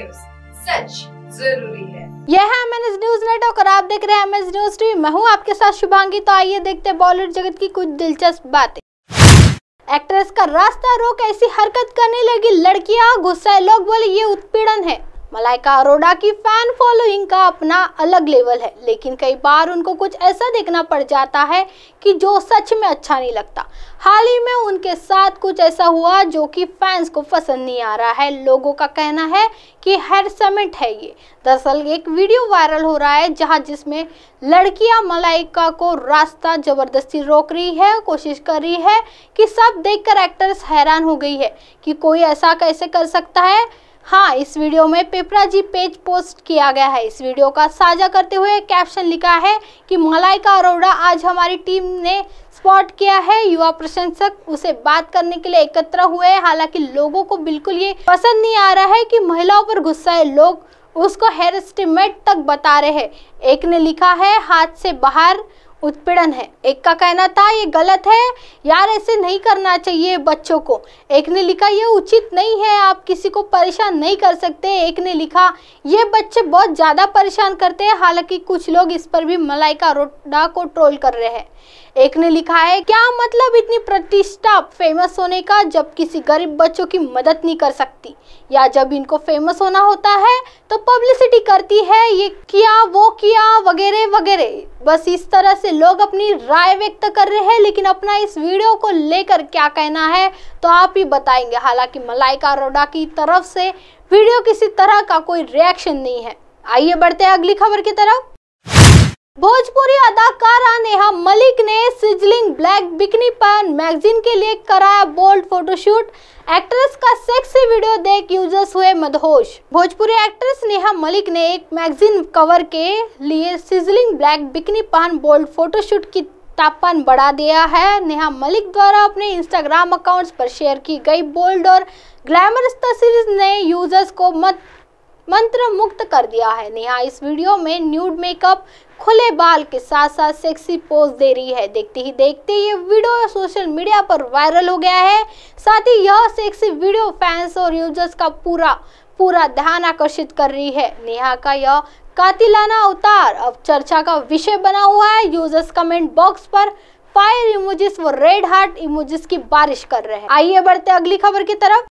news सच जरूरी है यह है एम एस न्यूज नेटवर्क और आप देख रहे हैं एम एस न्यूज टीवी मैं हूँ आपके साथ शुभांगी तो आइए देखते बॉलीवुड जगत की कुछ दिलचस्प बातें एक्ट्रेस का रास्ता रोक ऐसी हरकत करने लगी लड़कियां गुस्सा लोग बोले ये उत्पीड़न है मलाइका अरोड़ा की फैन फॉलोइंग का अपना अलग लेवल है लेकिन कई बार उनको कुछ ऐसा देखना पड़ जाता है कि जो सच में अच्छा नहीं लगता हाल ही में उनके साथ कुछ ऐसा हुआ जो कि फैंस को पसंद नहीं आ रहा है लोगों का कहना है कि हेरसमेंट है ये दरअसल एक वीडियो वायरल हो रहा है जहां जिसमें लड़कियां मलाइका को रास्ता जबरदस्ती रोक रही है कोशिश कर रही है कि सब देख एक्टर्स हैरान हो गई है कि कोई ऐसा कैसे कर सकता है हाँ इस वीडियो में जी पेज पोस्ट किया गया है इस वीडियो का साझा करते हुए कैप्शन लिखा है कि मलाइका अरोड़ा आज हमारी टीम ने स्पॉट किया है युवा प्रशंसक उसे बात करने के लिए एकत्र हुए हालांकि लोगों को बिल्कुल ये पसंद नहीं आ रहा है कि महिलाओं पर गुस्साए लोग उसको हेयर एस्टिमेट तक बता रहे हैं एक ने लिखा है हाथ से बाहर उत्पीड़न है एक का कहना था ये गलत है यार ऐसे नहीं करना चाहिए बच्चों को एक ने लिखा ये उचित नहीं है आप किसी को परेशान नहीं कर सकते एक ने लिखा ये बच्चे बहुत ज़्यादा परेशान करते हैं हालांकि कुछ लोग इस पर भी मलाइका रोडा को ट्रोल कर रहे हैं एक ने लिखा है क्या मतलब इतना सरकारी स्टाफ फेमस होने का जब किसी गरीब बच्चों की मदद नहीं कर सकती या जब इनको फेमस होना होता है तो पब्लिसिटी करती है ये किया वो किया वगैरह वगैरह बस इस तरह से लोग अपनी राय व्यक्त कर रहे हैं लेकिन अपना इस वीडियो को लेकर क्या कहना है तो आप ही बताएंगे हालांकि मलाइका अरोड़ा की तरफ से वीडियो किसी तरह का कोई रिएक्शन नहीं है आइए बढ़ते हैं अगली खबर की तरफ भोजपुरी अदाकारा नेहा मलिक ने सिजलिंग ब्लैक बिकनी पर मैगजीन के लिए कराया बोल्ड फोटोशूट एक्ट्रेस का सेक्सी वीडियो देख यूजर्स हुए मदहोश भोजपुरी एक्ट्रेस नेहा मलिक ने एक मैगजीन कवर के लिए सिजलिंग ब्लैक बिकनी पहन बोल्ड फोटोशूट की तापमान बढ़ा दिया है नेहा मलिक द्वारा अपने इंस्टाग्राम अकाउंट्स पर शेयर की गई बोल्ड और ग्लैमरस तस्वीर ने यूजर्स को मत मंत्र मुक्त कर दिया है नेहा इस वीडियो में न्यूड मेकअप खुले बाल के साथ साथ सेक्सी पोज दे रही है देखते ही देखते ये वीडियो सोशल मीडिया पर वायरल हो गया है साथ ही यह सेक्सी वीडियो फैंस और यूजर्स का पूरा पूरा ध्यान आकर्षित कर रही है नेहा का यह कातिलाना अवतार अब चर्चा का विषय बना हुआ है यूजर्स कमेंट बॉक्स पर फायर इमोजिस व रेड हार्ट इमोजिस की बारिश कर रहे हैं आइए बढ़ते अगली खबर की तरफ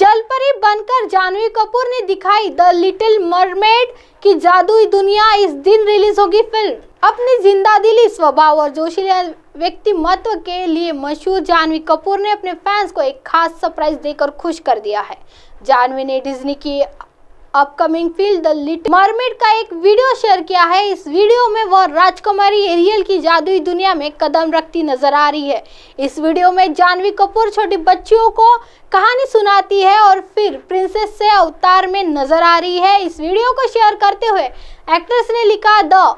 जलपरी बनकर जानवी कपूर ने दिखाई द लिटिल मरमेड की जादुई दुनिया इस दिन रिलीज होगी फिल्म अपने जिंदा दिली स्वभाव और जोशीले व्यक्तिमत्व के लिए मशहूर जानवी कपूर ने अपने फैंस को एक खास सरप्राइज देकर खुश कर दिया है जानवी ने डिज्नी की upcoming field the Little Mermaid का एक वीडियो शेयर किया है इस वीडियो में वह राजकुमारी एरियल की जादुई दुनिया में कदम रखती नजर आ रही है इस वीडियो में जानवी कपूर छोटी बच्चियों को कहानी सुनाती है और फिर प्रिंसेस से अवतार में नजर आ रही है इस वीडियो को शेयर करते हुए एक्ट्रेस ने लिखा द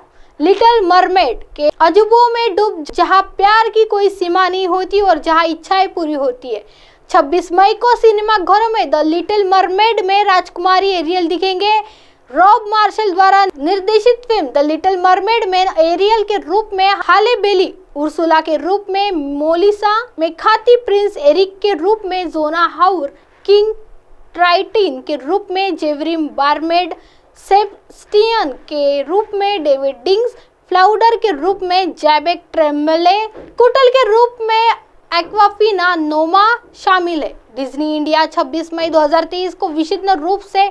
लिटिल मरमेड के अजूबों में डूब जहाँ प्यार की कोई सीमा नहीं होती और जहाँ इच्छाएं पूरी होती है 26 मई को सिनेमा घरों में द लिटिल मरमेड में राजकुमारी एरियल दिखेंगे रॉब मार्शल द्वारा निर्देशित फिल्म द लिटिल मरमेड में एरियल के रूप में हाले बेली उर्सुला के रूप में मोलिसा में खाती प्रिंस एरिक के रूप में जोना हाउर किंग ट्राइटिन के रूप में जेवरिम बारमेड सेबस्टियन के रूप में डेविड डिंग्स फ्लाउडर के रूप में जैबेक ट्रेमले कुटल के रूप में एक्वाफीना नोमा शामिल है डिज्नी इंडिया 26 मई 2023 को विचित्र रूप से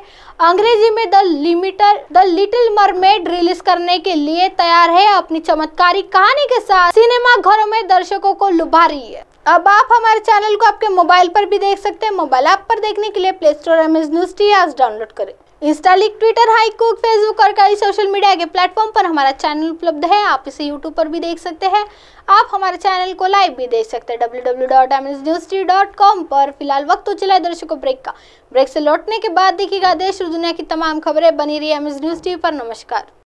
अंग्रेजी में द लिमिटर द लिटिल मरमेड रिलीज करने के लिए तैयार है अपनी चमत्कारी कहानी के साथ सिनेमा घरों में दर्शकों को लुभा रही है अब आप हमारे चैनल को आपके मोबाइल पर भी देख सकते हैं मोबाइल ऐप पर देखने के लिए play store M H news T download करें इंस्टा लिंक ट्विटर कुक फेसबुक और कई सोशल मीडिया के प्लेटफॉर्म पर हमारा चैनल उपलब्ध है आप इसे यूट्यूब पर भी देख सकते हैं आप हमारे चैनल को लाइव भी देख सकते हैं डब्ल्यू पर फिलहाल वक्त हो तो चला है दर्शकों ब्रेक का ब्रेक से लौटने के बाद देखिएगा देश और दुनिया की तमाम खबरें बनी रही है एम एस न्यूज़ टीवी पर नमस्कार